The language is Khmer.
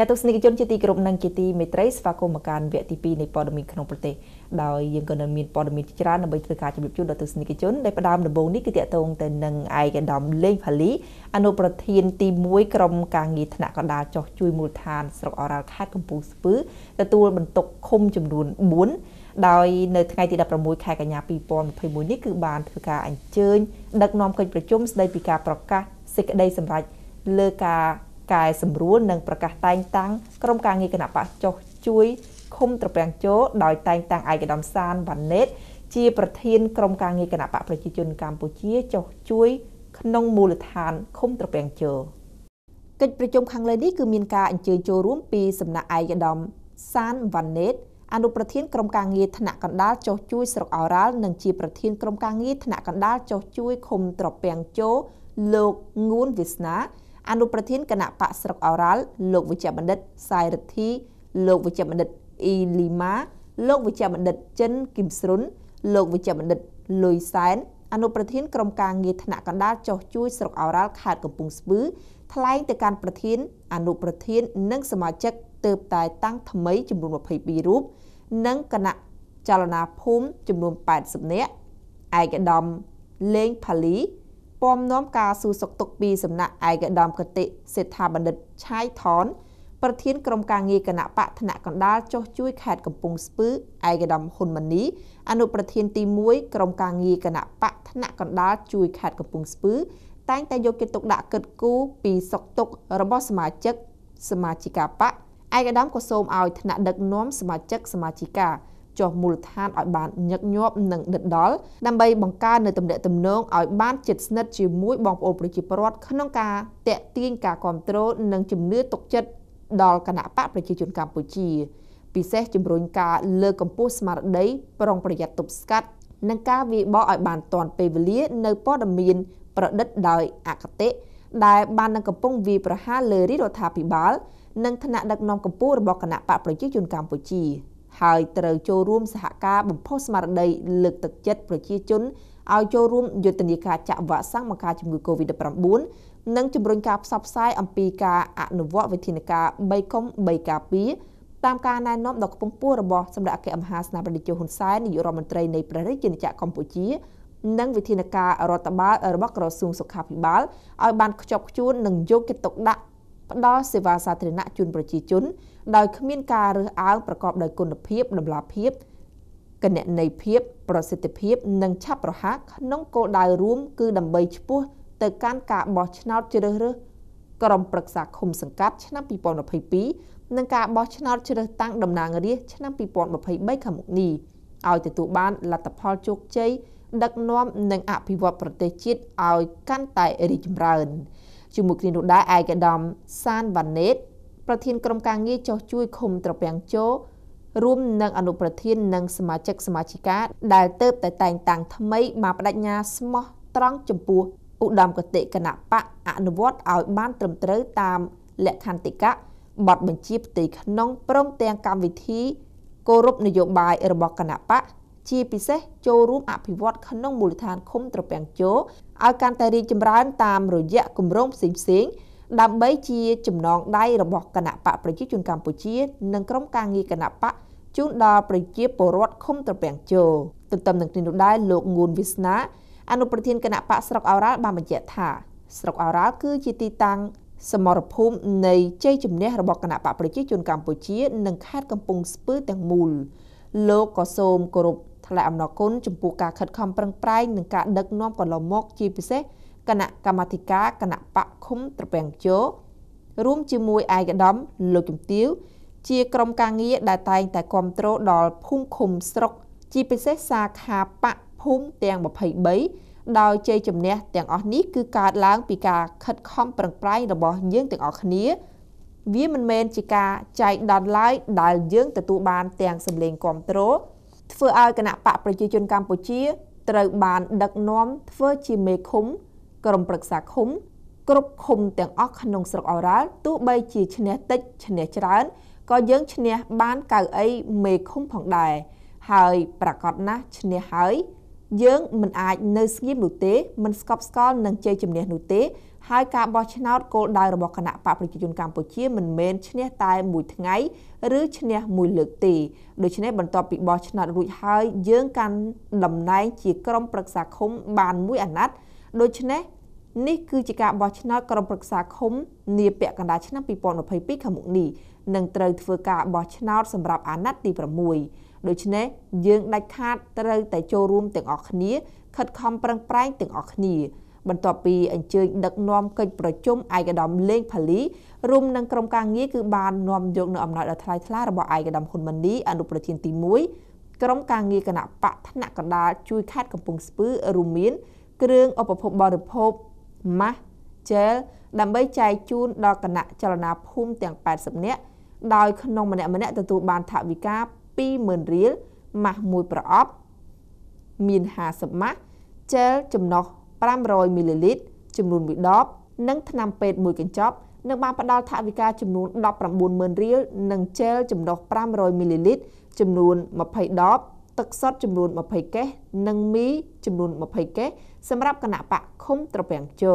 ចាទស្សនិកជនជាទីគោរពនិងជាទីមេត្រីស្វាគមន៍មកកាន់វគ្គទី2នៃព័ត៌មានក្នុងប្រទេសដោយយើងក៏នៅមានព័ត៌មានជាច្រើនដើម្បីធ្វើការជម្រាបជូនដល់ទស្សនិកជនដែលផ្ដើមដំបូងនេះគឺតាក់ទងទៅនឹងឯកឧត្តមលេងផាលីអនុប្រធានទី1ក្រុមការងារថ្នាក់កណ្ដាលចុះជួយមូលដ្ឋានស្រុកអរ៉ាល់ខេត្តកំពង់ស្ពឺទទួលបន្ទុកឃុំចំនួន4ដោយនៅថ្ងៃទី16ខែកញ្ញា2021នេះគឺបានធ្វើការអញ្ជើញដឹកនាំកិច្ចប្រជុំស្ដីពីការប្រកាសសេចក្តីសម្រេចលើការកែសម្រួលនិងប្រកាសតែងតាំងក្រុមការងារគណៈបកចុះជួយឃុំត្រពាំងជោដោយតែងតាំងឯកឧត្តមសានវ៉ាណេត ជាប្រធានក្រុមការងារគណៈបកប្រជាជនកម្ពុជាចុះជួយ ក្នុងមូលដ្ឋានឃុំត្រពាំងជោកិច្ចប្រជុំខាងលើនេះគឺមានការអញ្ជើញចូលរួមពីសំណាក់ឯកឧត្តមសានវ៉ាណេតអនុប្រធានក្រុមការងារថ្នាក់កណ្ដាលចុះជួយស្រុកអូរ៉ាល់និងជាប្រធានក្រុមការងារថ្នាក់កណ្ដាលចុះជួយឃុំត្រពាំងជោលោកងួនវាសនាអនុប្រធានគណៈបកស្រុកអូរ៉ាល់លោកវិជ្ជបណ្ឌិតសាយរិទ្ធីលោកវិជ្ជបណ្ឌិតអ៊ីលីម៉ាលោកវិជ្ជបណ្ឌិតចិនគឹមស្រុនលោកវិជ្ជបណ្ឌិតលុយសែនអនុប្រធានក្រុមការងារថ្នាក់កណ្ដាលចោះជួយស្រុកអូរ៉ាល់ខេត្តកំពង់ស្ពឺថ្លែងទៅកាន់ប្រធានអនុប្រធាននិងសមាជិកទៅតែតាំងថ្មី ចំនួន22រូបនិងគណៈចលនាភូមិចំនួន80នាក់ឯកឧត្តមលេងផាលីពំនាំការសួរសុខទុក្ខពីសំណាក់ឯកឧត្តមគតិសេដ្ឋាបណ្ឌិតឆៃថន ប្រធានក្រុមការងារគណៈបកធនៈកណ្ដាលចុះជួយខេត្តកំពង់ស្ពឺឯកឧត្តមហ៊ុនម៉ាណីអនុប្រធានទី1ក្រុមការងារគណៈបកធនៈកណ្ដាលជួយខេត្តកំពង់ស្ពឺតែងតែយកចិត្តទុកដាក់គិតគូរពីសុខទុក្ខរបស់សមាជិកសមាជិកាបកឯកឧត្តមក៏សូមឲ្យថ្នាក់ដឹកនាំសមាជិកសមាជិកាចុះមូលដ្ឋានឲ្យបានញឹកញាប់និងដិតដល់ដើម្បីបង្កើននូវទំនាក់ទំនងឲ្យបានជិតស្និទ្ធជាមួយបងប្អូនប្រជាពលរដ្ឋក្នុងការតេទៀងការគ្រប់គ្រងនិងជំនឿទុកចិត្តដល់គណៈបកប្រជាជនកម្ពុជាពិសេសជំរុញការលើកកម្ពស់ស្មារតីប្រុងប្រយ័ត្នទប់ស្កាត់និងការវាយបកឲ្យបានទាន់ពេលវេលានៅព័ត៌មានប្រឌិតដោយអកតេដែលបាននឹងកំពុងវាយប្រហារលើរដ្ឋាភិបាលនិងថ្នាក់ដឹកនាំកម្ពុជារបស់គណៈបកប្រជាជនកម្ពុជាហើយត្រូវចូលរួមសហការបំផុសស្មារតីលើកទឹកចិត្តប្រជាជនឲ្យចូលរួមយុទ្ធនាការចាក់វ៉ាក់សាំងមកការជំងឺ Covid-19 និងជំរុញការផ្សព្វផ្សាយអំពីការអនុវត្តវិធានការ3កុំ3ការពារតាមការណែនាំដ៏ខ្ពង់ខ្ពស់របស់សម្ដេចអគ្គមហាសេនាបតីហ៊ុនសែននាយករដ្ឋមន្ត្រីនៃប្រទេសជាណាចក្រកម្ពុជា និងវិធានការរដ្ឋបាលរបស់ក្រសួងសុខាភិបាលឲ្យបានខ្ជាប់ខ្ជួននិងយកចិត្តទុកដាក់ផ្ដល់សេវាសាធារណៈជូនប្រជាជន ដោយគ្មានការរើសអើងប្រកបដោយគុណភាពតម្លាភាពគណនេយ្យភាពប្រសិទ្ធភាពនិងឆាប់រហ័សក្នុងគោលដៅរួម គឺដើម្បីឈ្មោះទៅកាន់ការបោះឆ្នោតជ្រើសរើសក្រុមប្រឹក្សាឃុំសង្កាត់ ឆ្នាំ2022និងការបោះឆ្នោតជ្រើសតាំងតំណាងរាស្ត្រឆ្នាំ2023ខាងមុខនេះឲ្យទទួលបានលទ្ធផលជោគជ័យដឹកនាំ និងអភិវឌ្ឍប្រទេសជាតិឲ្យកាន់តែរីកចម្រើនជាមួយគ្នានោះដែរឯកឧត្តមសានវ៉ាណេតប្រធាន ក្រុមការងារចោះជួយឃុំត្រពាំងជោរួមនឹងអនុប្រធាននិង សមាជិកសមាជិកាដែលទៅតែតែងតាំងថ្មីមកបដិញ្ញាស្មោះត្រង់ចំពោះឧត្តមគតិគណៈបកអនុវត្តឲ្យបានត្រឹមត្រូវតាមលក្ខន្តិកៈបទបញ្ជាផ្ទៃក្នុងព្រមទាំងកម្មវិធីគោរពនយោបាយរបស់គណៈបកជាពិសេសចូលរួមអភិវឌ្ឍក្នុងមូលដ្ឋានឃុំត្រពាំងជោឲ្យកាន់តែរីកចម្រើនតាមរយៈគម្រោងផ្សេងៗដើម្បីជា ចំណងដៃរបស់គណៈបកប្រជាជនកម្ពុជា និងក្រុមការងារគណៈបកជូនដល់ប្រជាពលរដ្ឋឃុំត្រពាំងជោទន្ទឹមនឹងនេះនោះដែរលោកងួនវាសនា អនុប្រធានគណៈបកស្រុកអូរ៉ាល់បានបញ្ជាក់ថា ស្រុកអូរ៉ាល់គឺជាទីតាំងសមរភូមិនៃជ័យជំនះរបស់គណៈបកប្រជាជនកម្ពុជានិងខេត្តកំពង់ស្ពឺទាំងមូលលោកក៏សូមគោរពថ្លែងអំណរគុណចំពោះការខិតខំប្រឹងប្រែងនិងការដឹកនាំកន្លងមកជាពិសេសគណៈកម្មាធិការគណៈបកឃុំត្រពាំងជោរួមជាមួយឯកឧត្តមលោកជំទាវជាក្រុមការងារដែលតែងតែគ្រប់គ្រងដល់ភូមិឃុំស្រុកជាពិសេសសាខាបកភូមិទាំង23ដោយជ័យជំនះទាំងអស់នេះគឺកើតឡើង ពីការខិតខំប្រឹងប្រែងរបស់យើងទាំងអស់គ្នាវាមិនមែនជាការចែកដន្លាយដែលយើង ទទួលបានទាំងសម្លេងគ្រប់គ្រងធ្វើឲ្យគណៈបកប្រជាជនកម្ពុជាត្រូវបានដឹកនាំធ្វើជាមេឃុំ ក្រុមប្រឹក្សាឃុំគ្រប់ឃុំទាំងអស់ក្នុងស្រុកអូរ៉ាល់ទោះបីជាឈ្នះតិចឈ្នះច្រើនក៏យើងឈ្នះបានកៅអីមេឃុំផងដែរហើយប្រកាសណាស់ឈ្នះហើយយើងមិនអាចនៅស្ងៀមនោះទេមិនស្កប់ស្កល់នឹងជ័យជំនះនោះទេហើយការបោះឆ្នោតគោលដៅរបស់គណៈបកប្រជាជនកម្ពុជាមិនមែនឈ្នះតែមួយថ្ងៃឬឈ្នះ មួយលើកទេដូច្នេះបន្ទាប់ពីបោះឆ្នោតរួចហើយយើងកាន់តំណែងជាក្រុមប្រឹក្សាឃុំបានមួយអាណត្តិដូច្នេះនេះគឺជាការបោះឆ្នោតក្រុមប្រឹក្សាឃុំនាពាក់កណ្ដាលឆ្នាំ2022ខាងមុខនេះនឹងត្រូវធ្វើការបោះឆ្នោតសម្រាប់អាណត្តិទី6ដូច្នេះ យើងដាច់ខាតត្រូវតែចូលរួម ទាំងអស់គ្នា ខិតខំប្រឹងប្រែងទាំងអស់គ្នាបន្ទាប់ពីអញ្ជើញដឹកនាំកិច្ចប្រជុំឯកឧត្តមលេងផាលីរួមនឹងក្រុមការងារគឺបាននាំយកនៅអំណោយដ៏ថ្លៃថ្លារបស់ឯកឧត្តមហ៊ុនម៉ាណីអនុប្រធានទី1ក្រុមការងារគណៈបកថ្នាក់កណ្ដាលជួយខេត្តកំពង់ស្ពឺរួមមាន គ្រឿងឧបភោគបរិភោគម៉ាស់ជែលដើម្បីចែកជូនដល់គណៈចលនាភូមិទាំង80នាក់ដោយក្នុងម្នាក់ម្នាក់ទទួលបានថវិកា20000រៀលម៉ាស់មួយប្រអប់មាន50ម៉ាស់ជែលចំណុះ500មីលីលីត្រចំនួន1ដបនិងថ្នាំពេទ្យមួយកញ្ចប់នឹងបានផ្ដល់ថវិកាចំនួន190,000រៀលនិងជែលចំណុះ500មីលីលីត្រចំនួន20ដបទឹកសុទ្ធចំនួន20កេសនិងមី ចំនួន20កេសសម្រាប់គណៈបកឃុំត្រពាំងជោ